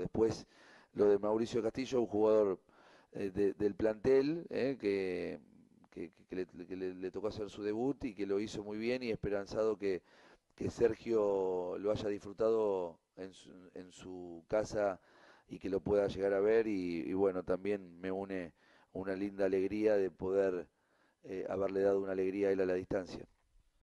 Después lo de Mauricio Castillo, un jugador eh, del plantel eh, que, le, tocó hacer su debut y que lo hizo muy bien y esperanzado que, Sergio lo haya disfrutado en su, casa y que lo pueda llegar a ver y, bueno, también me une una linda alegría de poder eh, haberle dado una alegría a él a la distancia.